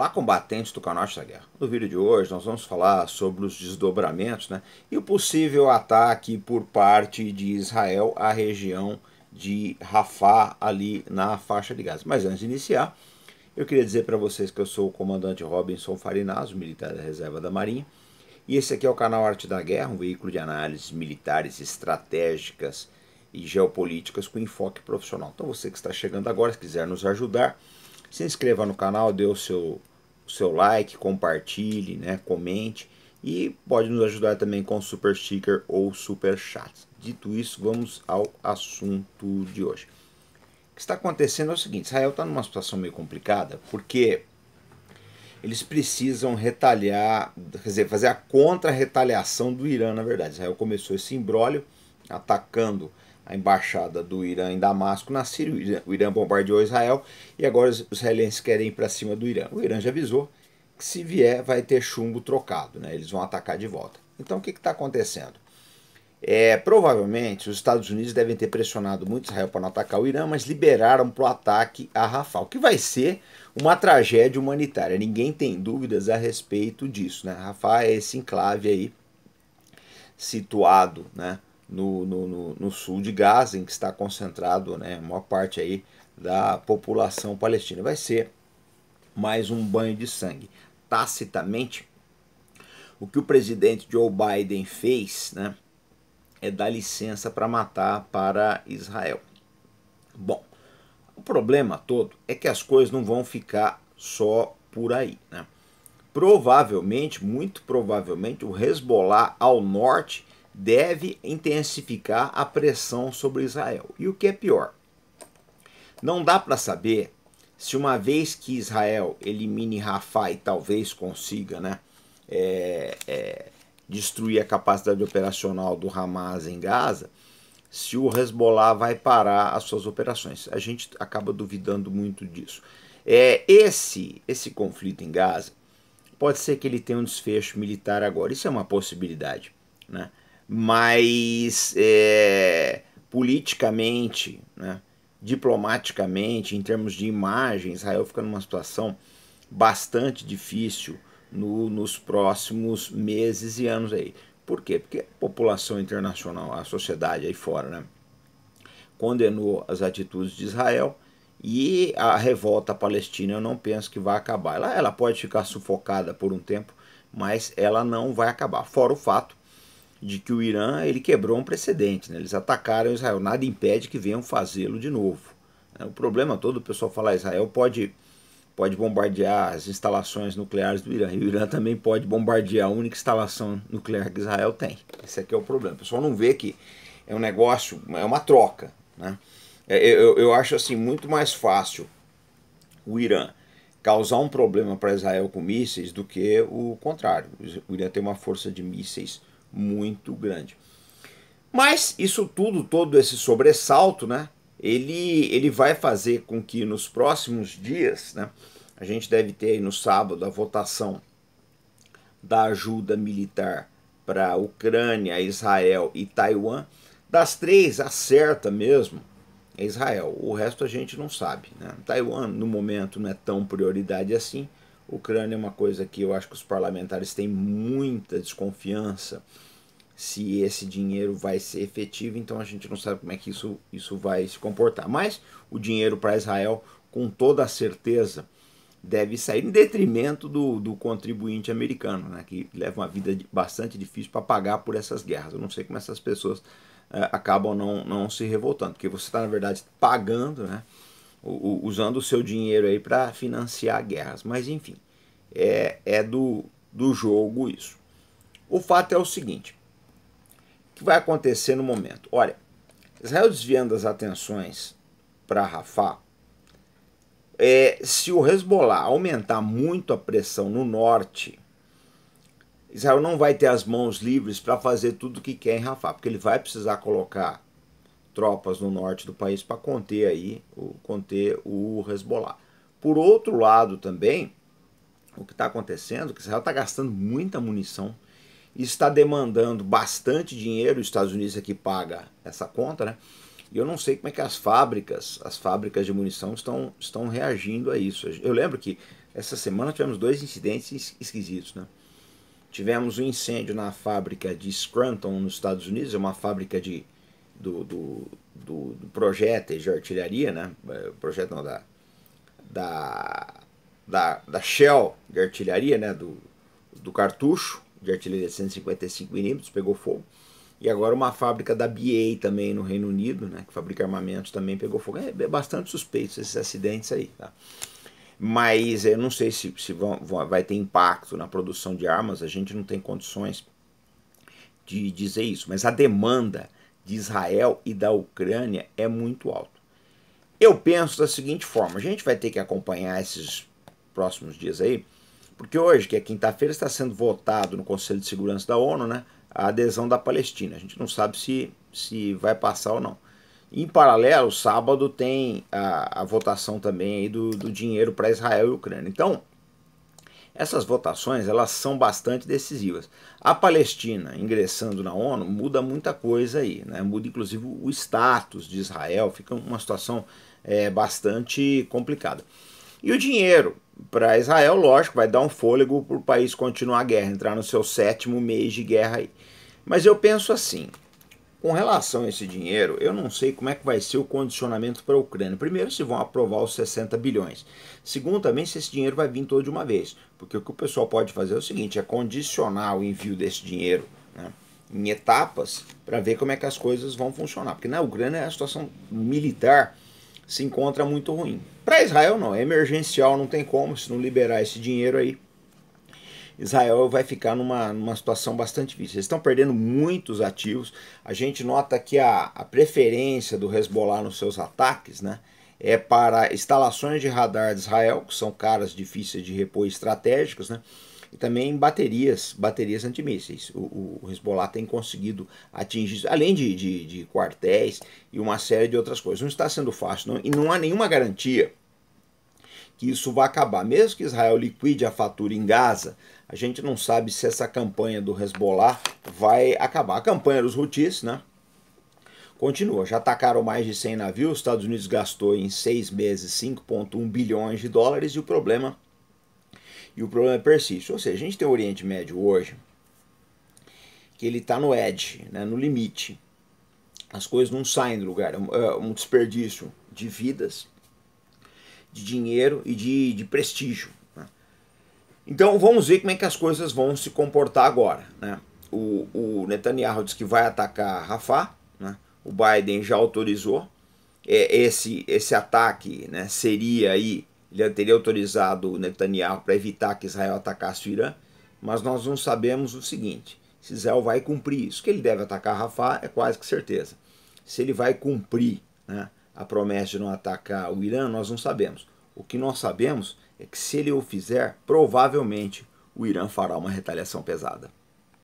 Olá, combatentes do canal da Guerra. No vídeo de hoje nós vamos falar sobre os desdobramentos né, e o possível ataque por parte de Israel à região de Rafah, ali na faixa de Gaza. Mas antes de iniciar, eu queria dizer para vocês que eu sou o comandante Robinson Farinazzo, militar da Reserva da Marinha, e esse aqui é o canal Arte da Guerra, um veículo de análises militares estratégicas e geopolíticas com enfoque profissional. Então você que está chegando agora, se quiser nos ajudar, se inscreva no canal, dê o seu o seu like, compartilhe, né, comente e pode nos ajudar também com super sticker ou super chat. Dito isso, vamos ao assunto de hoje. O que está acontecendo é o seguinte: Israel está numa situação meio complicada porque eles precisam retaliar, quer dizer, fazer a contra-retaliação do Irã, na verdade. Israel começou esse imbróglio atacando a embaixada do Irã em Damasco, na Síria. O Irã, o Irã bombardeou Israel e agora os israelenses querem ir para cima do Irã. O Irã já avisou que se vier vai ter chumbo trocado, né? eles vão atacar de volta. Então o que está acontecendo? É, provavelmente os Estados Unidos devem ter pressionado muito Israel para não atacar o Irã, mas liberaram para o ataque a Rafah, o que vai ser uma tragédia humanitária. Ninguém tem dúvidas a respeito disso. Né? Rafah é esse enclave aí situado né, no, no, no, no sul de Gaza, em que está concentrado né, a maior parte aí da população palestina. Vai ser mais um banho de sangue. Tacitamente, o que o presidente Joe Biden fez né, é dar licença para matar para Israel. Bom, o problema todo é que as coisas não vão ficar só por aí. Né? Provavelmente, muito provavelmente, o Hezbollah ao norte deve intensificar a pressão sobre Israel. E o que é pior, não dá para saber se uma vez que Israel elimine Rafah e talvez consiga né, é, é, destruir a capacidade operacional do Hamas em Gaza, se o Hezbollah vai parar as suas operações. A gente acaba duvidando muito disso. É, esse, esse conflito em Gaza pode ser que ele tenha um desfecho militar agora. Isso é uma possibilidade. Né? mas é, politicamente, né, diplomaticamente, em termos de imagem, Israel fica numa situação bastante difícil no, nos próximos meses e anos aí. Por quê? Porque a população internacional, a sociedade aí fora, né, condenou as atitudes de Israel e a revolta palestina eu não penso que vai acabar. Ela, ela pode ficar sufocada por um tempo, mas ela não vai acabar. Fora o fato de que o Irã ele quebrou um precedente, né? eles atacaram Israel, nada impede que venham fazê-lo de novo. Né? O problema todo, o pessoal fala Israel pode, pode bombardear as instalações nucleares do Irã, e o Irã também pode bombardear a única instalação nuclear que Israel tem. Esse aqui é o problema. O pessoal não vê que é um negócio, é uma troca. Né? É, eu, eu acho assim muito mais fácil o Irã causar um problema para Israel com mísseis do que o contrário. O Irã tem uma força de mísseis muito grande. Mas isso tudo, todo esse sobressalto, né, ele, ele vai fazer com que nos próximos dias, né, a gente deve ter aí no sábado a votação da ajuda militar para a Ucrânia, Israel e Taiwan. Das três, acerta mesmo é Israel. O resto a gente não sabe. Né? Taiwan, no momento, não é tão prioridade assim. Ucrânia é uma coisa que eu acho que os parlamentares têm muita desconfiança se esse dinheiro vai ser efetivo, então a gente não sabe como é que isso, isso vai se comportar. Mas o dinheiro para Israel, com toda a certeza, deve sair em detrimento do, do contribuinte americano, né, que leva uma vida bastante difícil para pagar por essas guerras. Eu não sei como essas pessoas eh, acabam não, não se revoltando, porque você está, na verdade, pagando, né? usando o seu dinheiro aí para financiar guerras. Mas enfim, é, é do, do jogo isso. O fato é o seguinte: o que vai acontecer no momento? Olha, Israel desviando as atenções para Rafah. É, se o Hezbollah aumentar muito a pressão no norte, Israel não vai ter as mãos livres para fazer tudo o que quer em Rafah, porque ele vai precisar colocar tropas no norte do país para conter aí, o, conter o Hezbollah. Por outro lado também, o que está acontecendo é que Israel está gastando muita munição, está demandando bastante dinheiro, os Estados Unidos é que paga essa conta, né? E eu não sei como é que as fábricas, as fábricas de munição estão, estão reagindo a isso. Eu lembro que essa semana tivemos dois incidentes esquisitos, né? Tivemos um incêndio na fábrica de Scranton, nos Estados Unidos, é uma fábrica de, do, do, do, do projeto de artilharia, né? É, projeto não, da, da, da, da Shell de artilharia, né? Do, do cartucho de artilharia de 155mm, pegou fogo. E agora uma fábrica da BA também no Reino Unido, né? Que fabrica armamentos também pegou fogo. É, é bastante suspeito esses acidentes aí, tá? Mas eu não sei se, se vão, vai ter impacto na produção de armas, a gente não tem condições de dizer isso, mas a demanda de Israel e da Ucrânia é muito alto. Eu penso da seguinte forma: a gente vai ter que acompanhar esses próximos dias aí, porque hoje, que é quinta-feira, está sendo votado no Conselho de Segurança da ONU né, a adesão da Palestina. A gente não sabe se, se vai passar ou não. Em paralelo, sábado tem a, a votação também aí do, do dinheiro para Israel e Ucrânia. Então, essas votações elas são bastante decisivas. A Palestina ingressando na ONU muda muita coisa aí, né? muda inclusive o status de Israel, fica uma situação é, bastante complicada. E o dinheiro para Israel, lógico, vai dar um fôlego para o país continuar a guerra, entrar no seu sétimo mês de guerra aí. Mas eu penso assim: com relação a esse dinheiro, eu não sei como é que vai ser o condicionamento para a Ucrânia. Primeiro, se vão aprovar os 60 bilhões. Segundo, também se esse dinheiro vai vir todo de uma vez. Porque o que o pessoal pode fazer é o seguinte, é condicionar o envio desse dinheiro né, em etapas para ver como é que as coisas vão funcionar. Porque na Ucrânia a situação militar se encontra muito ruim. Para Israel não, é emergencial, não tem como, se não liberar esse dinheiro aí, Israel vai ficar numa, numa situação bastante difícil. Eles estão perdendo muitos ativos. A gente nota que a, a preferência do Hezbollah nos seus ataques né, é para instalações de radar de Israel, que são caras difíceis de repor estratégicos, né, e também baterias, baterias antimísseis. O, o Hezbollah tem conseguido atingir, além de, de, de quartéis e uma série de outras coisas. Não está sendo fácil não, e não há nenhuma garantia que isso vai acabar. Mesmo que Israel liquide a fatura em Gaza, a gente não sabe se essa campanha do Hezbollah vai acabar. A campanha dos Houthis, né? Continua, já atacaram mais de 100 navios, os Estados Unidos gastou em seis meses 5,1 bilhões de dólares e o problema e o problema é persiste. Ou seja, a gente tem o Oriente Médio hoje, que ele está no edge, né, no limite. As coisas não saem do lugar, é um é desperdício de vidas, de dinheiro e de, de prestígio. Então vamos ver como é que as coisas vão se comportar agora. Né? O, o Netanyahu diz que vai atacar Rafah, né? o Biden já autorizou. É, esse, esse ataque né, seria aí, ele teria autorizado o Netanyahu para evitar que Israel atacasse o Irã, mas nós não sabemos o seguinte, se Israel vai cumprir isso, que ele deve atacar Rafah é quase que certeza. Se ele vai cumprir né, a promessa de não atacar o Irã, nós não sabemos. O que nós sabemos é que se ele o fizer, provavelmente o Irã fará uma retaliação pesada.